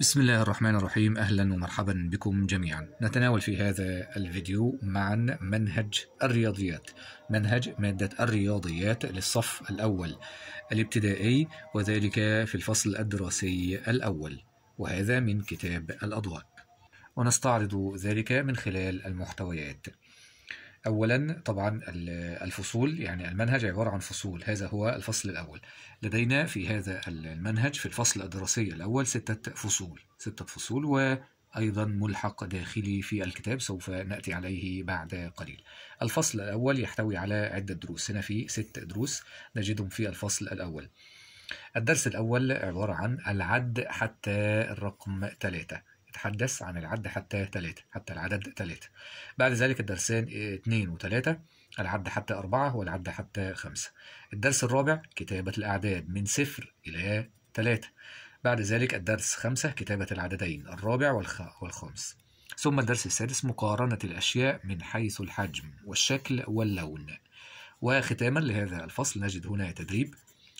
بسم الله الرحمن الرحيم أهلا ومرحبا بكم جميعا نتناول في هذا الفيديو معا منهج الرياضيات منهج مادة الرياضيات للصف الأول الابتدائي وذلك في الفصل الدراسي الأول وهذا من كتاب الأضواء ونستعرض ذلك من خلال المحتويات أولا طبعا الفصول يعني المنهج عبارة عن فصول هذا هو الفصل الأول لدينا في هذا المنهج في الفصل الدراسي الأول ستة فصول ستة فصول وأيضا ملحق داخلي في الكتاب سوف نأتي عليه بعد قليل الفصل الأول يحتوي على عدة دروس هنا في ست دروس نجدهم في الفصل الأول الدرس الأول عبارة عن العد حتى الرقم ثلاثة تتحدث عن العد حتى ثلاثة حتى العدد ثلاثة بعد ذلك الدرسان اثنين آه، وثلاثة العد حتى أربعة والعد حتى خمسة الدرس الرابع كتابة الأعداد من صفر إلى ثلاثة بعد ذلك الدرس خمسة كتابة العددين الرابع والخ... والخامس ثم الدرس السادس مقارنة الأشياء من حيث الحجم والشكل واللون وختاما لهذا الفصل نجد هنا تدريب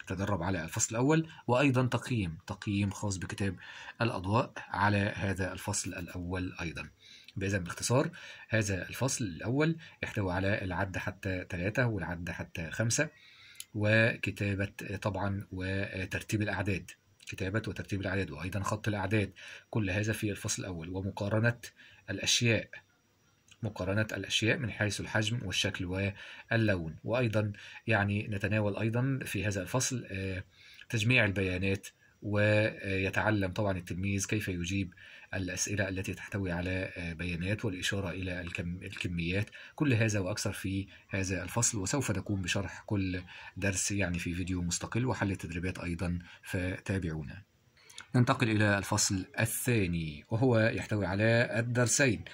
تدرب على الفصل الأول وأيضا تقييم تقييم خاص بكتاب الأضواء على هذا الفصل الأول أيضا بإذن باختصار هذا الفصل الأول يحتوي على العد حتى ثلاثة والعد حتى خمسة وكتابة طبعا وترتيب الأعداد كتابة وترتيب الأعداد وأيضا خط الأعداد كل هذا في الفصل الأول ومقارنة الأشياء مقارنة الأشياء من حيث الحجم والشكل واللون وأيضا يعني نتناول أيضا في هذا الفصل آه، تجميع البيانات ويتعلم طبعا التلميذ كيف يجيب الأسئلة التي تحتوي على آه، بيانات والإشارة إلى الكميات كل هذا وأكثر في هذا الفصل وسوف نقوم بشرح كل درس يعني في فيديو مستقل وحل التدريبات أيضا فتابعونا ننتقل إلى الفصل الثاني وهو يحتوي على الدرسين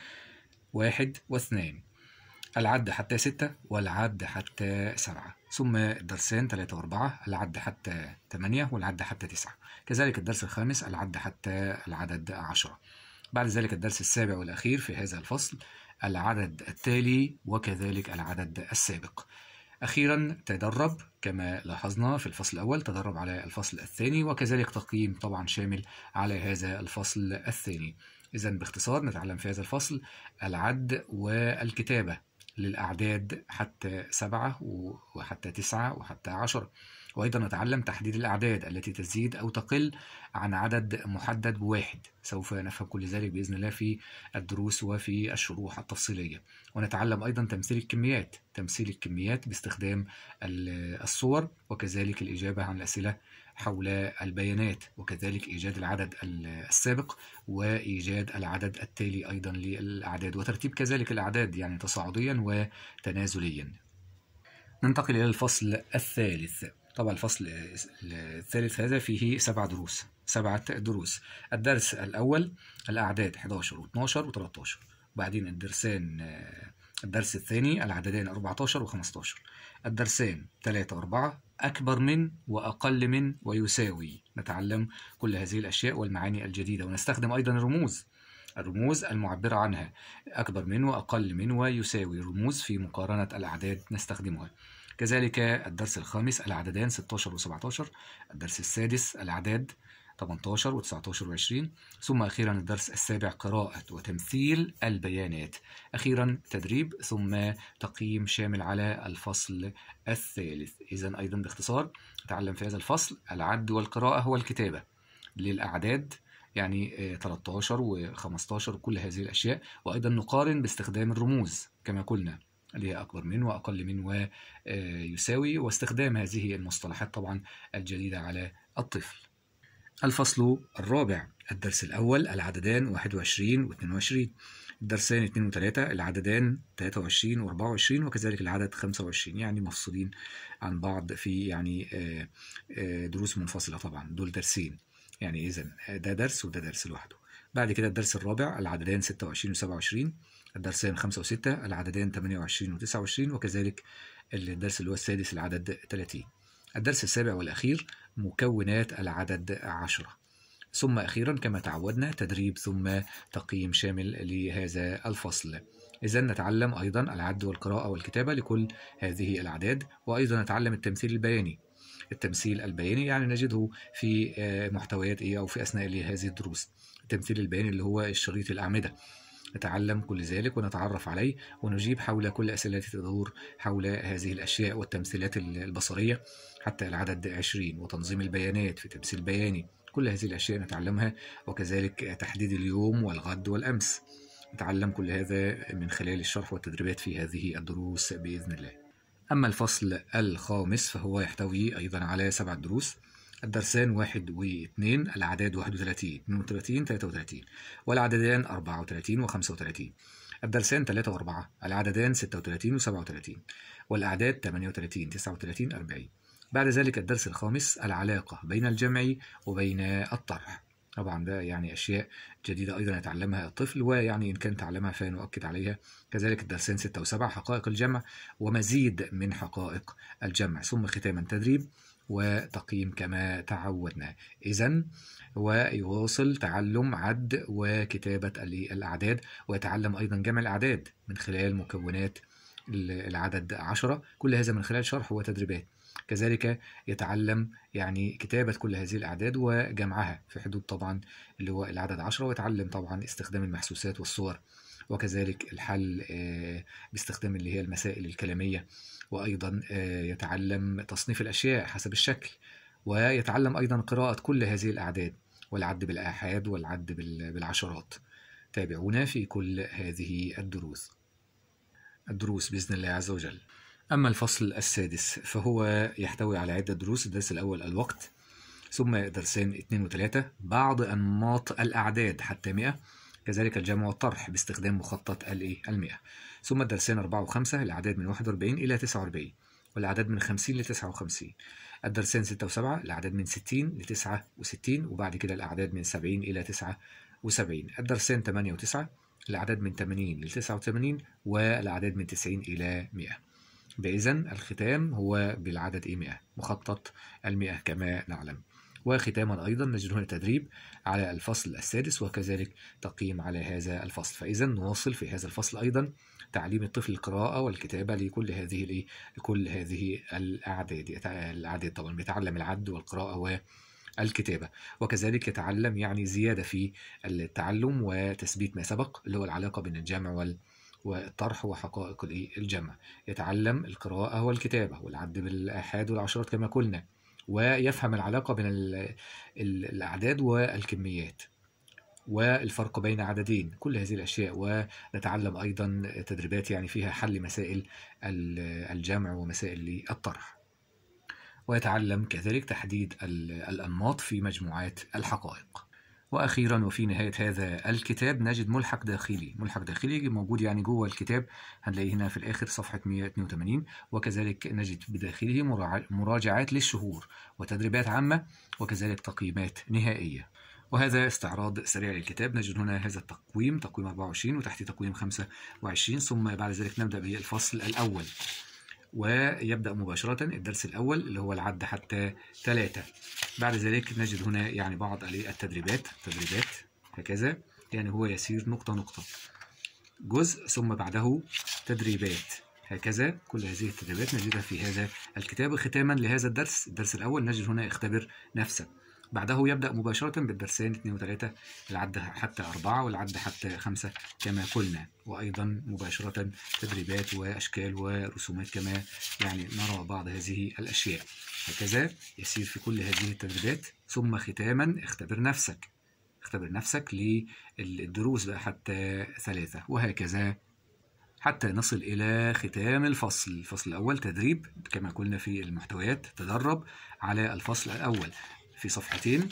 واحد واثنين العد حتى ستة والعد حتى سبعة ثم الدرسين ثلاثة وأربعة العد حتى ثمانية والعد حتى تسعة كذلك الدرس الخامس العد حتى العدد عشرة بعد ذلك الدرس السابع والأخير في هذا الفصل العدد التالي وكذلك العدد السابق أخيرا تدرب كما لاحظنا في الفصل الأول تدرب على الفصل الثاني وكذلك تقييم طبعا شامل على هذا الفصل الثاني إذا باختصار نتعلم في هذا الفصل العد والكتابة للأعداد حتى سبعة وحتى تسعة وحتى عشرة وأيضا نتعلم تحديد الأعداد التي تزيد أو تقل عن عدد محدد بواحد سوف نفهم كل ذلك بإذن الله في الدروس وفي الشروح التفصيلية ونتعلم أيضا تمثيل الكميات تمثيل الكميات باستخدام الصور وكذلك الإجابة عن الأسئلة حول البيانات وكذلك إيجاد العدد السابق وإيجاد العدد التالي أيضا للأعداد وترتيب كذلك الأعداد يعني تصاعديا وتنازليا ننتقل إلى الفصل الثالث طبعا الفصل الثالث هذا فيه سبع دروس سبعة دروس الدرس الأول الأعداد 11 و12 و13 وبعدين الدرسان الدرس الثاني العددين 14 و15 الدرسان 3 و4 أكبر من وأقل من ويساوي نتعلم كل هذه الأشياء والمعاني الجديدة ونستخدم أيضا الرموز الرموز المعبرة عنها أكبر من وأقل من ويساوي الرموز في مقارنة الأعداد نستخدمها كذلك الدرس الخامس العددان 16 و 17 الدرس السادس الأعداد 18 و19 و20 ثم أخيرا الدرس السابع قراءة وتمثيل البيانات أخيرا تدريب ثم تقييم شامل على الفصل الثالث إذا أيضا باختصار نتعلم في هذا الفصل العد والقراءة والكتابة للأعداد يعني 13 آه، و15 وكل هذه الأشياء وأيضا نقارن باستخدام الرموز كما قلنا اللي هي أكبر من وأقل من ويساوي واستخدام هذه المصطلحات طبعا الجديدة على الطفل الفصل الرابع الدرس الأول العددان 21 و 22 الدرسان 2 و 3 العددان 23 و 24 وكذلك العدد 25 يعني مفصولين عن بعض في يعني آه، آه، دروس منفصلة طبعا دول درسين يعني إذا آه، ده درس وده درس لوحده بعد كده الدرس الرابع العددان 26 و 27 الدرسين 5 و 6 العددان 28 و 29 وكذلك الدرس اللي هو السادس العدد 30 الدرس السابع والأخير مكونات العدد عشرة ثم أخيرا كما تعودنا تدريب ثم تقييم شامل لهذا الفصل إذا نتعلم أيضا العد والقراءة والكتابة لكل هذه الأعداد وأيضا نتعلم التمثيل البياني التمثيل البياني يعني نجده في آه، محتويات إيه أو في أثناء هذه الدروس التمثيل البياني اللي هو الشريط الأعمدة نتعلم كل ذلك ونتعرف عليه ونجيب حول كل أسئلة التي تدور حول هذه الأشياء والتمثيلات البصرية حتى العدد 20 وتنظيم البيانات في تمثيل بياني كل هذه الأشياء نتعلمها وكذلك تحديد اليوم والغد والأمس نتعلم كل هذا من خلال الشرح والتدريبات في هذه الدروس بإذن الله أما الفصل الخامس فهو يحتوي أيضا على سبع دروس الدرسان 1 و2 الأعداد 31 32 33 والعددان 34 و 35 الدرسان 3 و4 العددان 36 و 37 والأعداد 38 39 40 بعد ذلك الدرس الخامس العلاقة بين الجمع وبين الطرح طبعا ده يعني أشياء جديدة أيضا يتعلمها الطفل ويعني إن كان تعلمها فنؤكد عليها كذلك الدرسين 6 و7 حقائق الجمع ومزيد من حقائق الجمع ثم ختاما تدريب وتقييم كما تعودنا إذا ويواصل تعلم عد وكتابة الأعداد ويتعلم أيضا جمع الأعداد من خلال مكونات العدد عشرة كل هذا من خلال شرح وتدريبات كذلك يتعلم يعني كتابة كل هذه الأعداد وجمعها في حدود طبعا اللي هو العدد عشرة ويتعلم طبعا استخدام المحسوسات والصور وكذلك الحل آه، باستخدام اللي هي المسائل الكلامية وأيضا آه، يتعلم تصنيف الأشياء حسب الشكل ويتعلم أيضا قراءة كل هذه الأعداد والعد بالآحاد والعد بالعشرات تابعونا في كل هذه الدروس الدروس بإذن الله عز وجل أما الفصل السادس فهو يحتوي على عدة دروس الدرس الأول الوقت ثم درسين اثنين وثلاثة بعض أنماط الأعداد حتى مئة كذلك الجمع والطرح باستخدام مخطط الإيه المئة ثم الدرسين 4 و5 الأعداد من 41 إلى 49 والأعداد من 50 ل 59 الدرسين 6 و7 الأعداد من 60 ل 69 وبعد كده الأعداد من 70 إلى 79 الدرسين 8 و9 الأعداد من 80 ل 89 والأعداد من 90 إلى 100 بإذن الختام هو بالعدد 100 مخطط المئة كما نعلم وختاما أيضا نجد هنا تدريب على الفصل السادس وكذلك تقييم على هذا الفصل فإذا نواصل في هذا الفصل أيضا تعليم الطفل القراءة والكتابة لكل هذه لكل هذه الأعداد الأعداد طبعا بيتعلم العد والقراءة و الكتابة وكذلك يتعلم يعني زيادة في التعلم وتثبيت ما سبق اللي هو العلاقة بين الجمع والطرح وحقائق الجمع يتعلم القراءة والكتابة والعد بالآحاد والعشرات كما قلنا ويفهم العلاقة بين الأعداد والكميات والفرق بين عددين كل هذه الأشياء ونتعلم أيضا تدريبات يعني فيها حل مسائل الجمع ومسائل الطرح ويتعلم كذلك تحديد الأنماط في مجموعات الحقائق واخيرا وفي نهايه هذا الكتاب نجد ملحق داخلي ملحق داخلي موجود يعني جوه الكتاب هنلاقيه هنا في الاخر صفحه 182 وكذلك نجد بداخله مراجعات للشهور وتدريبات عامه وكذلك تقييمات نهائيه وهذا استعراض سريع للكتاب نجد هنا هذا التقويم تقويم 24 وتحت تقويم 25 ثم بعد ذلك نبدأ بالفصل الأول ويبدأ مباشرة الدرس الأول اللي هو العد حتى ثلاثة بعد ذلك نجد هنا يعني بعض التدريبات تدريبات هكذا يعني هو يسير نقطة نقطة جزء ثم بعده تدريبات هكذا كل هذه التدريبات نجدها في هذا الكتاب ختاما لهذا الدرس الدرس الأول نجد هنا اختبر نفسك بعده يبدأ مباشرة بالدرسين 2 و 3 العد حتى 4 والعد حتى 5 كما قلنا وأيضا مباشرة تدريبات وأشكال ورسومات كما يعني نرى بعض هذه الأشياء هكذا يسير في كل هذه التدريبات ثم ختاما اختبر نفسك اختبر نفسك للدروس بقى حتى ثلاثة وهكذا حتى نصل إلى ختام الفصل الفصل الأول تدريب كما قلنا في المحتويات تدرب على الفصل الأول في صفحتين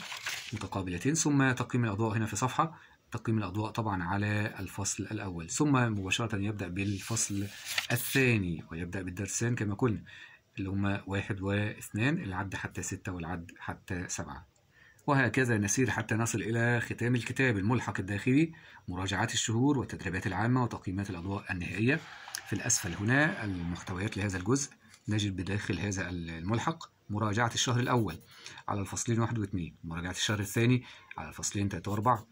متقابلتين ثم تقييم الأضواء هنا في صفحة تقييم الأضواء طبعا على الفصل الأول ثم مباشرة يبدأ بالفصل الثاني ويبدأ بالدرسين كما قلنا اللي هما واحد واثنان العد حتى ستة والعد حتى سبعة وهكذا نسير حتى نصل إلى ختام الكتاب الملحق الداخلي مراجعات الشهور والتدريبات العامة وتقييمات الأضواء النهائية في الأسفل هنا المحتويات لهذا الجزء نجد بداخل هذا الملحق مراجعة الشهر الأول على الفصلين واحد واثنين مراجعة الشهر الثاني على الفصلين تلاتة وأربعة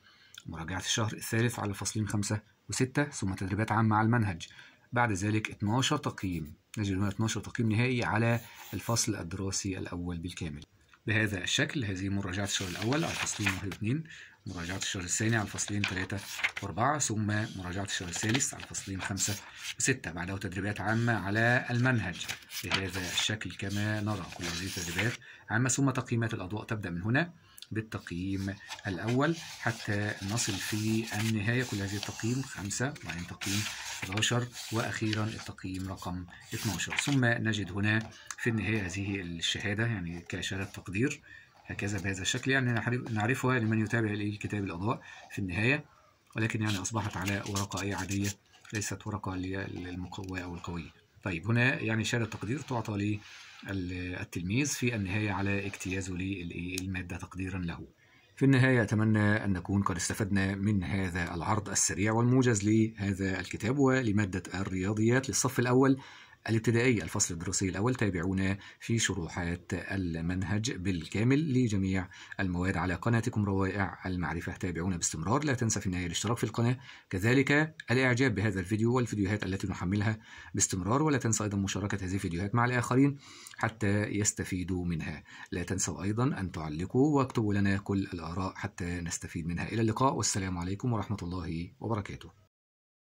مراجعة الشهر الثالث على الفصلين خمسة وستة ثم تدريبات عامة على المنهج بعد ذلك 12 تقييم نجد هنا 12 تقييم نهائي على الفصل الدراسي الأول بالكامل بهذا الشكل هذه مراجعة الشهر الأول على الفصلين واحد واثنين مراجعة الشهر الثاني على الفصلين ثلاثة وأربعة ثم مراجعة الشهر الثالث على الفصلين خمسة وستة بعده تدريبات عامة على المنهج بهذا الشكل كما نرى كل هذه التدريبات عامة ثم تقييمات الأضواء تبدأ من هنا بالتقييم الأول حتى نصل في النهاية كل هذه التقييم خمسة وبعدين تقييم 11 وأخيرا التقييم رقم 12 ثم نجد هنا في النهاية هذه الشهادة يعني كشهادة تقدير هكذا بهذا الشكل يعني نعرفها لمن يتابع الكتاب الأضواء في النهاية ولكن يعني أصبحت على ورقة أي عادية ليست ورقة للمقوى أو القوية طيب هنا يعني شهادة تقدير تعطى للتلميذ في النهاية على اجتيازه للمادة تقديرا له في النهاية أتمنى أن نكون قد استفدنا من هذا العرض السريع والموجز لهذا الكتاب ولمادة الرياضيات للصف الأول الابتدائي الفصل الدراسي الأول تابعونا في شروحات المنهج بالكامل لجميع المواد على قناتكم روائع المعرفة تابعونا باستمرار لا تنسى في النهاية الاشتراك في القناة كذلك الإعجاب بهذا الفيديو والفيديوهات التي نحملها باستمرار ولا تنسى أيضا مشاركة هذه الفيديوهات مع الآخرين حتى يستفيدوا منها لا تنسوا أيضا أن تعلقوا واكتبوا لنا كل الآراء حتى نستفيد منها إلى اللقاء والسلام عليكم ورحمة الله وبركاته